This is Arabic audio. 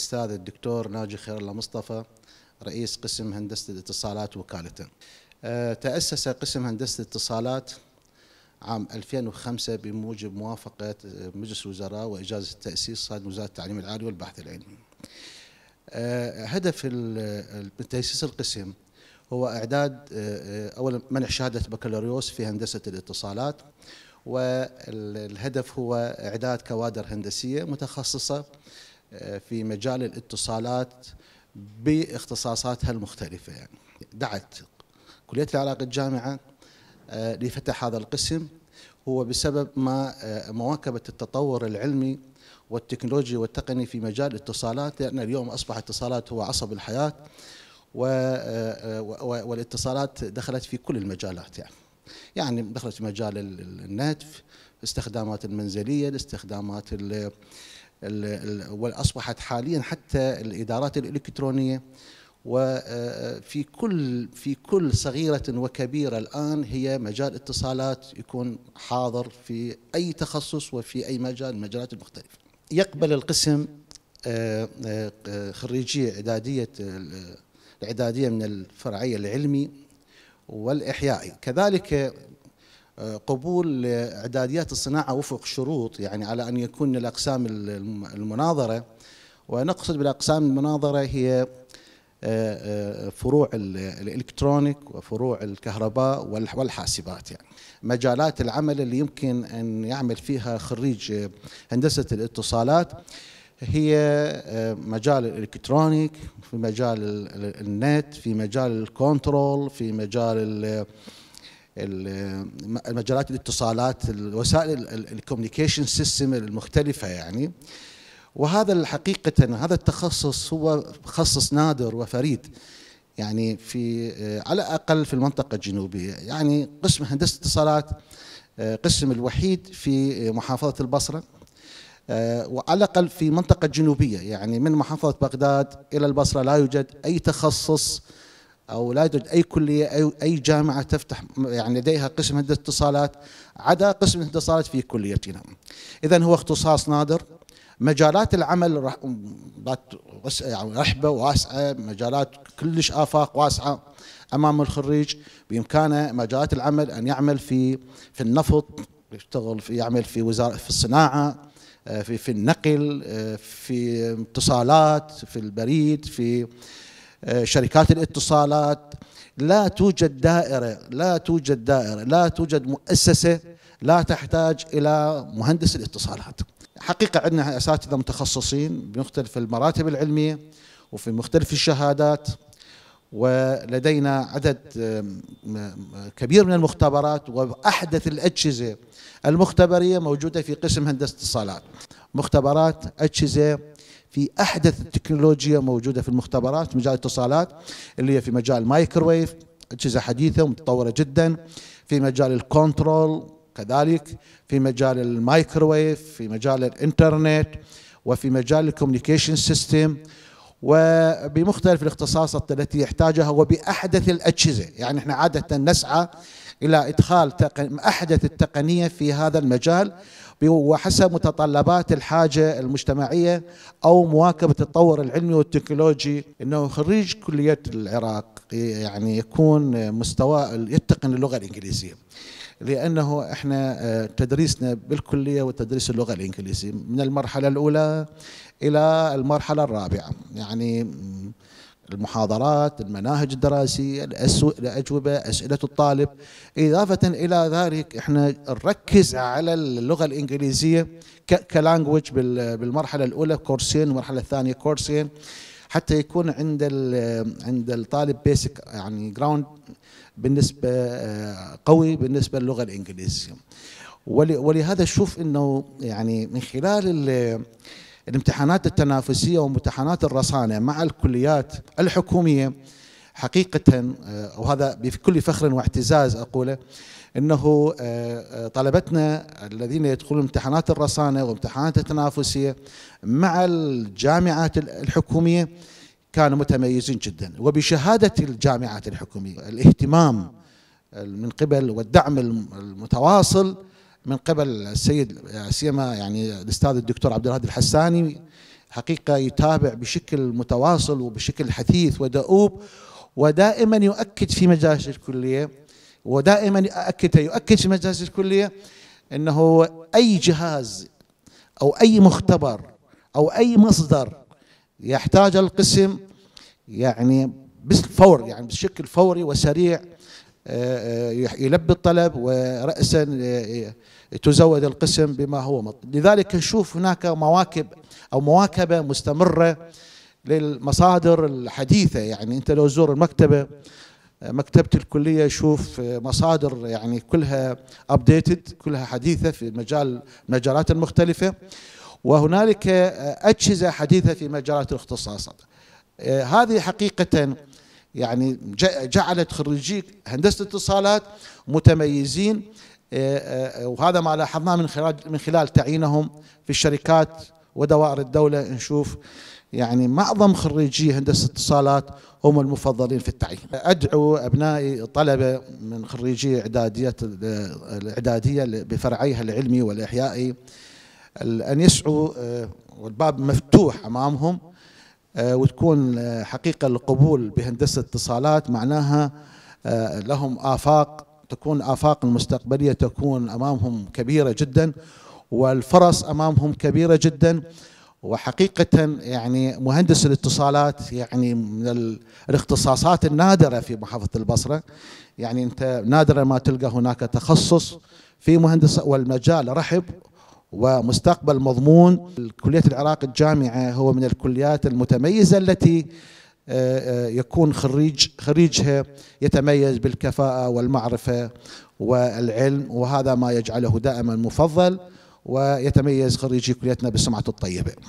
الاستاذ الدكتور ناجي خير الله مصطفى رئيس قسم هندسه الاتصالات وكالته. آه، تاسس قسم هندسه الاتصالات عام 2005 بموجب موافقه آه، مجلس الوزراء واجازه التاسيس صادر وزاره التعليم العالي والبحث العلمي. آه، هدف تاسيس القسم هو اعداد اولا منح شهاده بكالوريوس في هندسه الاتصالات والهدف هو اعداد كوادر هندسيه متخصصه في مجال الاتصالات باختصاصاتها المختلفة يعني دعت كلية العلاقة الجامعة آه، لفتح هذا القسم هو بسبب ما آه، مواكبة التطور العلمي والتكنولوجي والتقني في مجال الاتصالات لأن اليوم أصبح الاتصالات هو عصب الحياة آه، والاتصالات دخلت في كل المجالات يعني يعني دخلت في مجال النتف استخدامات المنزلية الاستخدامات واصبحت حاليا حتى الادارات الالكترونيه وفي آه، آه، كل في كل صغيره وكبيره الان هي مجال اتصالات يكون حاضر في اي تخصص وفي اي مجال المجالات المختلفه. يقبل القسم آه، خريجي اعداديه الاعداديه من الفرعيه العلمي والاحيائي، كذلك قبول اعداديات الصناعه وفق شروط يعني على ان يكون الاقسام المناظره ونقصد بالاقسام المناظره هي آه، آه، فروع الالكترونيك وفروع الكهرباء والحاسبات يعني مجالات العمل اللي يمكن ان يعمل فيها خريج آه، هندسه الاتصالات هي مجال الالكترونيك في مجال النت في مجال الكنترول في مجال المجالات الاتصالات وسائل الكوميونيكيشن سيستم المختلفه يعني وهذا الحقيقه هذا التخصص هو تخصص نادر وفريد يعني في على الاقل في المنطقه الجنوبيه يعني قسم هندسه اتصالات قسم الوحيد في محافظه البصره وعلى الاقل في منطقه جنوبيه يعني من محافظه بغداد الى البصره لا يوجد اي تخصص أو لا يوجد أي كلية أي اي جامعة تفتح يعني لديها قسم هندسة اتصالات عدا قسم الاتصالات في كليتنا إذا هو اختصاص نادر مجالات العمل يعني رحبة واسعة مجالات كلش آفاق واسعة أمام الخريج بإمكانه مجالات العمل أن يعمل في في النفط يشتغل في يعمل في وزارة في الصناعة آه، في في النقل آه، في اتصالات في البريد في آه، شركات الاتصالات لا توجد دائرة لا توجد دائرة لا توجد مؤسسة لا تحتاج إلى مهندس الاتصالات حقيقة عندنا أساتذة متخصصين بمختلف المراتب العلمية وفي مختلف الشهادات ولدينا عدد كبير من المختبرات وأحدث الأجهزة المختبرية موجودة في قسم هندسة الاتصالات مختبرات أجهزة في احدث التكنولوجيا موجوده في المختبرات في مجال الاتصالات اللي هي في مجال المايكرويف اجهزه حديثه ومتطوره جدا في مجال الكنترول كذلك في مجال المايكرويف في مجال الانترنت وفي مجال الكوميونيكيشن سيستم وبمختلف الاختصاصات التي يحتاجها وبأحدث الأجهزة يعني احنا عادة نسعى إلى إدخال أحدث التقنية في هذا المجال وحسب متطلبات الحاجة المجتمعية أو مواكبة التطور العلمي والتكنولوجي أنه خريج كلية العراق يعني يكون مستوى يتقن اللغة الإنجليزية لانه احنا آه، تدريسنا بالكليه وتدريس اللغه الانجليزيه من المرحله الاولى الى المرحله الرابعه يعني المحاضرات المناهج الدراسية الأجوبة أسئلة الطالب إضافة إلى ذلك إحنا نركز على اللغة الإنجليزية كلانجوج بالمرحلة الأولى كورسين والمرحلة الثانية كورسين حتى يكون عند عند الطالب بيسك يعني جراوند بالنسبة آه، قوي بالنسبة للغة الإنجليزية ولهذا شوف أنه يعني من خلال الامتحانات التنافسية وامتحانات الرصانة مع الكليات الحكومية حقيقة آه، وهذا بكل فخر واعتزاز أقوله أنه آه، آه، طلبتنا الذين يدخلون امتحانات الرصانة وامتحانات التنافسية مع الجامعات الحكومية كانوا متميزين جدا وبشهادة الجامعات الحكومية الاهتمام من قبل والدعم المتواصل من قبل السيد سيما يعني الاستاذ الدكتور عبد الهادي الحساني حقيقه يتابع بشكل متواصل وبشكل حثيث ودؤوب ودائما يؤكد في مجالس الكليه ودائما يؤكد يؤكد في مجالس الكليه انه اي جهاز او اي مختبر او اي مصدر يحتاج القسم يعني بالفور يعني بشكل فوري وسريع آه، آه، يلبي الطلب ورأسا آه، تزود القسم بما هو مطلوب لذلك نشوف هناك مواكب أو مواكبة مستمرة للمصادر الحديثة يعني أنت لو تزور المكتبة مكتبة الكلية شوف مصادر يعني كلها أبديتد كلها حديثة في مجال مجالات المختلفة وهنالك أجهزة حديثة في مجالات الاختصاصات هذه حقيقة يعني جعلت خريجي هندسة اتصالات متميزين آه، آه، آه، وهذا ما لاحظناه من خلال من خلال تعيينهم في الشركات ودوائر الدولة نشوف يعني معظم خريجي هندسة اتصالات هم المفضلين في التعيين أدعو أبنائي طلبة من خريجي إعدادية الإعدادية بفرعيها العلمي والإحيائي أن يسعوا والباب مفتوح أمامهم آه، وتكون آه، حقيقة القبول بهندسة اتصالات معناها آه، لهم آفاق تكون آفاق المستقبلية تكون أمامهم كبيرة جدا والفرص أمامهم كبيرة جدا وحقيقة يعني مهندس الاتصالات يعني من الاختصاصات النادرة في محافظة البصرة يعني أنت نادرا ما تلقى هناك تخصص في مهندس والمجال رحب ومستقبل مضمون كلية العراق الجامعة هو من الكليات المتميزة التي آه، آه، يكون خريج خريجها يتميز بالكفاءة والمعرفة والعلم وهذا ما يجعله دائما مفضل ويتميز خريجي كليتنا بسمعته الطيبة